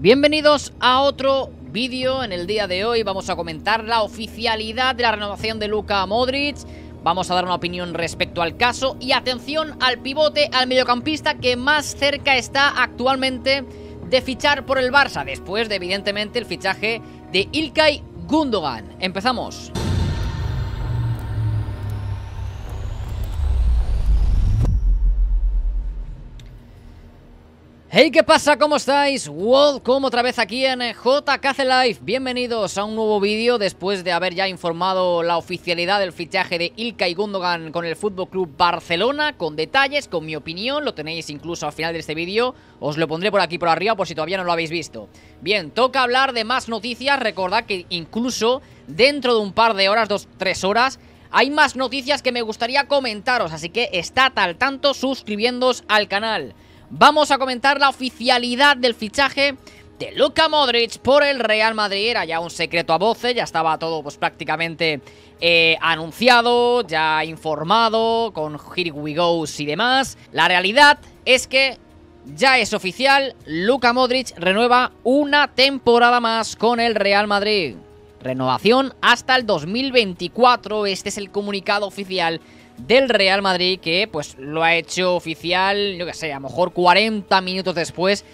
Bienvenidos a otro vídeo. En el día de hoy vamos a comentar la oficialidad de la renovación de Luka Modric. Vamos a dar una opinión respecto al caso y atención al pivote, al mediocampista que más cerca está actualmente de fichar por el Barça, después de evidentemente el fichaje de Ilkay Gundogan. Empezamos. Hey, ¿qué pasa? ¿Cómo estáis? Welcome otra vez aquí en JKC Live. Bienvenidos a un nuevo vídeo después de haber ya informado la oficialidad del fichaje de Ilka y Gundogan con el Fútbol Club Barcelona, con detalles, con mi opinión, lo tenéis incluso al final de este vídeo. Os lo pondré por aquí por arriba por si todavía no lo habéis visto. Bien, toca hablar de más noticias. Recordad que incluso dentro de un par de horas, dos, tres horas, hay más noticias que me gustaría comentaros, así que está al tanto suscribiéndoos al canal vamos a comentar la oficialidad del fichaje de Luka Modric por el Real Madrid. Era ya un secreto a voces, ya estaba todo pues prácticamente eh, anunciado, ya informado, con Here We y demás. La realidad es que ya es oficial, Luka Modric renueva una temporada más con el Real Madrid. Renovación hasta el 2024, este es el comunicado oficial del Real Madrid que pues lo ha hecho oficial, yo que sé, a lo mejor 40 minutos después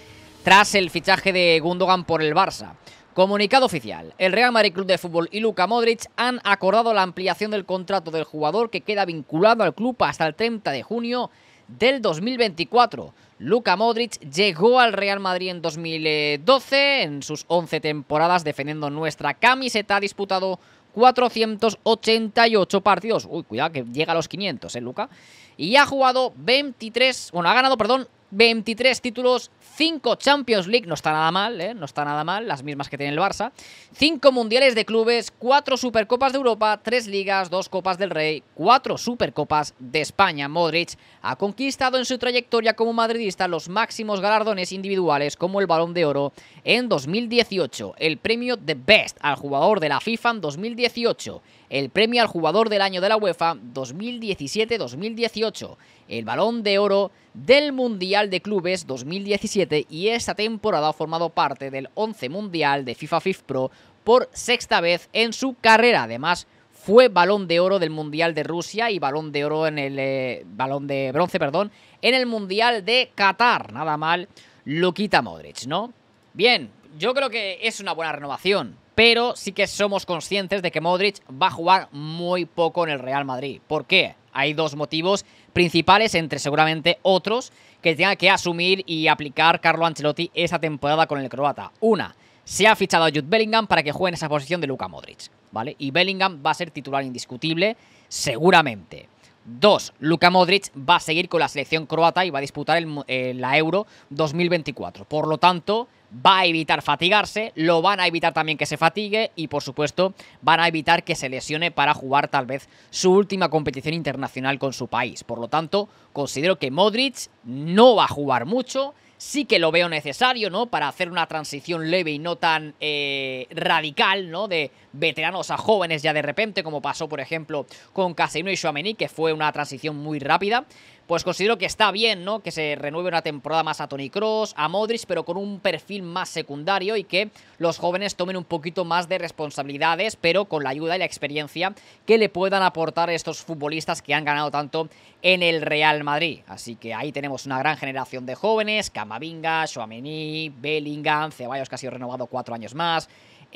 tras el fichaje de Gundogan por el Barça. Comunicado oficial. El Real Madrid Club de Fútbol y Luka Modric han acordado la ampliación del contrato del jugador que queda vinculado al club hasta el 30 de junio del 2024. Luka Modric llegó al Real Madrid en 2012, en sus 11 temporadas defendiendo nuestra camiseta ha disputado 488 partidos. Uy, cuidado que llega a los 500, ¿eh, Luca? Y ha jugado 23, bueno, ha ganado, perdón, 23 títulos, 5 Champions League, no está nada mal, ¿eh? no está nada mal, las mismas que tiene el Barça, 5 Mundiales de Clubes, 4 Supercopas de Europa, 3 Ligas, 2 Copas del Rey, 4 Supercopas de España. Modric ha conquistado en su trayectoria como madridista los máximos galardones individuales como el Balón de Oro en 2018, el premio The Best al jugador de la FIFA en 2018, el premio al jugador del año de la UEFA 2017-2018, el Balón de Oro del Mundial de Clubes 2017 y esta temporada ha formado parte del 11 Mundial de FIFA FIFPro Pro por sexta vez en su carrera. Además, fue balón de oro del Mundial de Rusia y balón de oro en el eh, balón de bronce, perdón, en el Mundial de Qatar. Nada mal lo quita Modric, ¿no? Bien, yo creo que es una buena renovación, pero sí que somos conscientes de que Modric va a jugar muy poco en el Real Madrid. ¿Por qué? Hay dos motivos principales entre seguramente otros que tenga que asumir y aplicar Carlo Ancelotti esa temporada con el croata. Una, se ha fichado a Jude Bellingham para que juegue en esa posición de Luka Modric, ¿vale? Y Bellingham va a ser titular indiscutible, seguramente. Dos, Luka Modric va a seguir con la selección croata y va a disputar eh, la Euro 2024. Por lo tanto, va a evitar fatigarse, lo van a evitar también que se fatigue y por supuesto van a evitar que se lesione para jugar tal vez su última competición internacional con su país. Por lo tanto, considero que Modric no va a jugar mucho sí que lo veo necesario, ¿no? Para hacer una transición leve y no tan eh, radical, ¿no? De veteranos a jóvenes ya de repente, como pasó, por ejemplo, con Casino y que fue una transición muy rápida pues considero que está bien, ¿no? Que se renueve una temporada más a Tony Cross, a Modric, pero con un perfil más secundario y que los jóvenes tomen un poquito más de responsabilidades, pero con la ayuda y la experiencia que le puedan aportar estos futbolistas que han ganado tanto en el Real Madrid. Así que ahí tenemos una gran generación de jóvenes, Camavinga, Chouameni, Bellingham, Ceballos que ha sido renovado cuatro años más,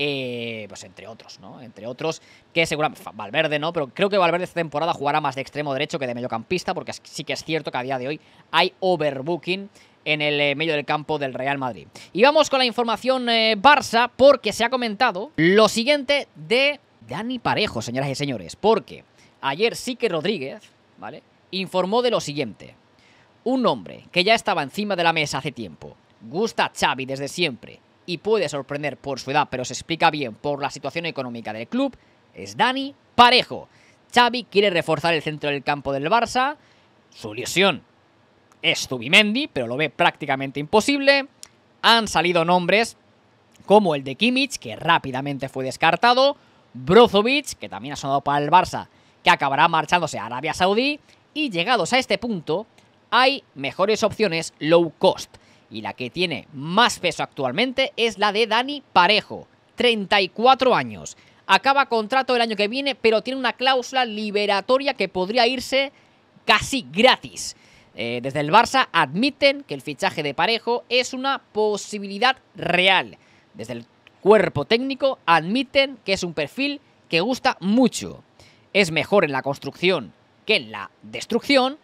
eh, pues entre otros, ¿no? Entre otros, que seguramente, Valverde, ¿no? Pero creo que Valverde esta temporada jugará más de extremo derecho que de mediocampista, porque sí que es cierto que a día de hoy hay overbooking en el eh, medio del campo del Real Madrid. Y vamos con la información eh, Barça, porque se ha comentado lo siguiente de Dani Parejo, señoras y señores, porque ayer sí que Rodríguez, ¿vale? Informó de lo siguiente. Un hombre que ya estaba encima de la mesa hace tiempo, gusta Xavi desde siempre y puede sorprender por su edad, pero se explica bien por la situación económica del club, es Dani Parejo. Xavi quiere reforzar el centro del campo del Barça. Su lesión es Zubimendi, pero lo ve prácticamente imposible. Han salido nombres como el de Kimmich, que rápidamente fue descartado. Brozovic, que también ha sonado para el Barça, que acabará marchándose a Arabia Saudí. Y llegados a este punto, hay mejores opciones low cost. Y la que tiene más peso actualmente es la de Dani Parejo, 34 años. Acaba contrato el año que viene, pero tiene una cláusula liberatoria que podría irse casi gratis. Eh, desde el Barça admiten que el fichaje de Parejo es una posibilidad real. Desde el cuerpo técnico admiten que es un perfil que gusta mucho. Es mejor en la construcción que en la destrucción,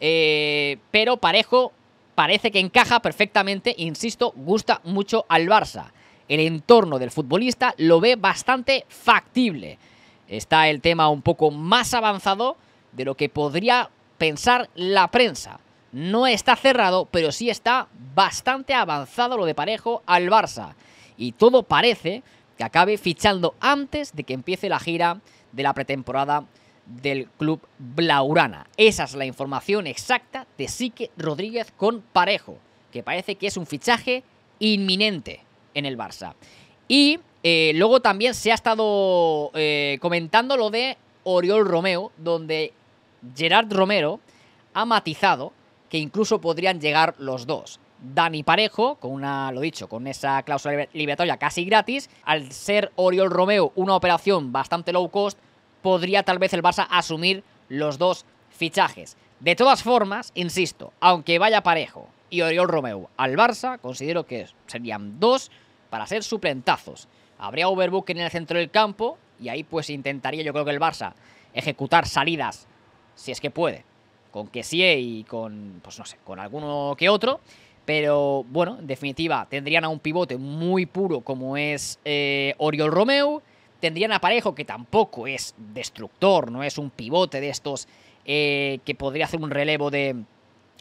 eh, pero Parejo parece que encaja perfectamente, insisto, gusta mucho al Barça. El entorno del futbolista lo ve bastante factible. Está el tema un poco más avanzado de lo que podría pensar la prensa. No está cerrado, pero sí está bastante avanzado lo de parejo al Barça. Y todo parece que acabe fichando antes de que empiece la gira de la pretemporada del club Blaurana. Esa es la información exacta de Sique Rodríguez con Parejo, que parece que es un fichaje inminente en el Barça. Y eh, luego también se ha estado eh, comentando lo de Oriol Romeo, donde Gerard Romero ha matizado que incluso podrían llegar los dos. Dani Parejo, con una, lo dicho, con esa cláusula liberatoria casi gratis, al ser Oriol Romeo una operación bastante low cost, podría tal vez el Barça asumir los dos fichajes. De todas formas, insisto, aunque vaya parejo y Oriol Romeu al Barça, considero que serían dos para ser suplentazos. Habría Overbook en el centro del campo y ahí pues intentaría yo creo que el Barça ejecutar salidas, si es que puede, con sí y con, pues no sé, con alguno que otro. Pero bueno, en definitiva, tendrían a un pivote muy puro como es eh, Oriol Romeu Tendrían a Parejo, que tampoco es destructor, no es un pivote de estos eh, que podría hacer un relevo de,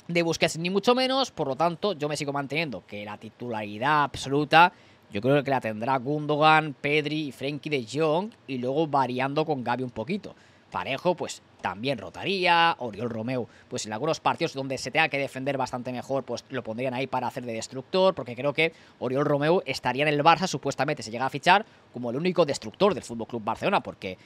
de ni mucho menos. Por lo tanto, yo me sigo manteniendo que la titularidad absoluta yo creo que la tendrá Gundogan, Pedri y Frenkie de Jong y luego variando con Gaby un poquito. Parejo, pues también rotaría. Oriol Romeu, pues en algunos partidos donde se tenga que defender bastante mejor, pues lo pondrían ahí para hacer de destructor, porque creo que Oriol Romeu estaría en el Barça, supuestamente se llega a fichar, como el único destructor del FC Barcelona, porque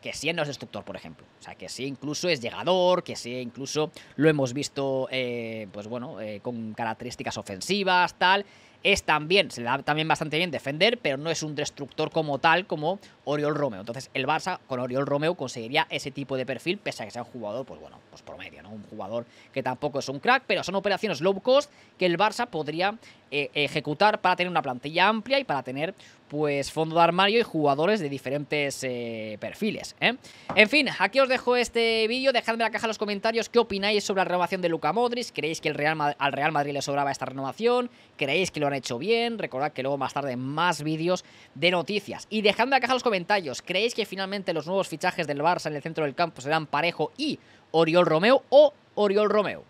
que sí no es destructor, por ejemplo. O sea, que sí incluso es llegador, que sí incluso lo hemos visto, eh, pues bueno, eh, con características ofensivas, tal es también, se le da también bastante bien defender, pero no es un destructor como tal, como Oriol Romeo. Entonces, el Barça con Oriol Romeo conseguiría ese tipo de perfil, pese a que sea un jugador, pues bueno, pues promedio, ¿no? Un jugador que tampoco es un crack, pero son operaciones low cost que el Barça podría e-, ejecutar para tener una plantilla amplia y para tener pues fondo de armario y jugadores de diferentes eh, perfiles. ¿eh? En fin, aquí os dejo este vídeo. Dejadme en la caja los comentarios qué opináis sobre la renovación de Luca Modric. ¿Creéis que el Real al Real Madrid le sobraba esta renovación? ¿Creéis que lo han hecho bien? Recordad que luego más tarde más vídeos de noticias. Y dejadme en la caja los comentarios. ¿Creéis que finalmente los nuevos fichajes del Barça en el centro del campo serán Parejo y Oriol Romeo o Oriol Romeo?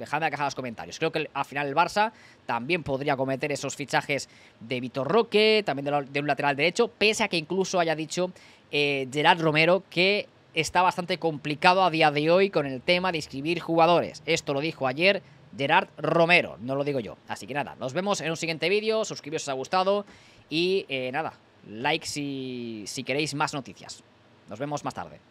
Dejadme acá en los comentarios. Creo que al final el Barça también podría cometer esos fichajes de Vitor Roque, también de, un lateral derecho, pese a que incluso haya dicho eh, Gerard Romero que está bastante complicado a día de hoy con el tema de inscribir jugadores. Esto lo dijo ayer Gerard Romero, no lo digo yo. Así que nada, nos vemos en un siguiente vídeo, suscribiros si os ha gustado y eh, nada, like si queréis más noticias. Nos vemos más tarde.